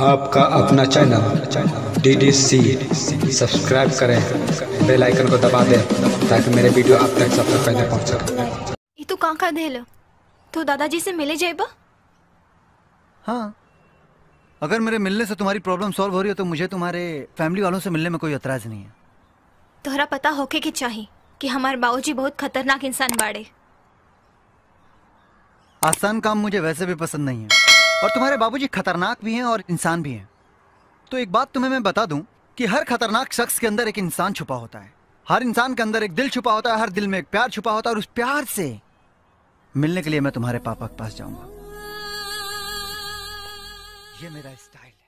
आपका अपना channel D D C subscribe करें बेल आइकन को दबा दें ताकि मेरे वीडियो आप तक सबसे पहले पहुंच सके ये तो कहां का देल तो दादाजी से मिले जाएबा हाँ अगर मेरे मिलने से तुम्हारी प्रॉब्लम सॉल्व हो रही हो तो मुझे तुम्हारे फैमिली वालों से मिलने में कोई एतराज नहीं है तोहरा पता होके के चाहिए कि हमारे बाबूजी बहुत खतरनाक इंसान बाड़े आसान काम मुझे वैसे भी पसंद नहीं है और तुम्हारे बाबूजी खतरनाक भी हैं और इंसान भी हैं तो एक बात तुम्हें मैं बता दूं कि हर खतरनाक शख्स के अंदर एक इंसान छुपा होता है हर इंसान के अंदर एक दिल छुपा होता है हर दिल में एक प्यार छुपा होता है और उस प्यार से मिलने के लिए मैं तुम्हारे पापा के पास जाऊंगा ये मेरा स्टाइल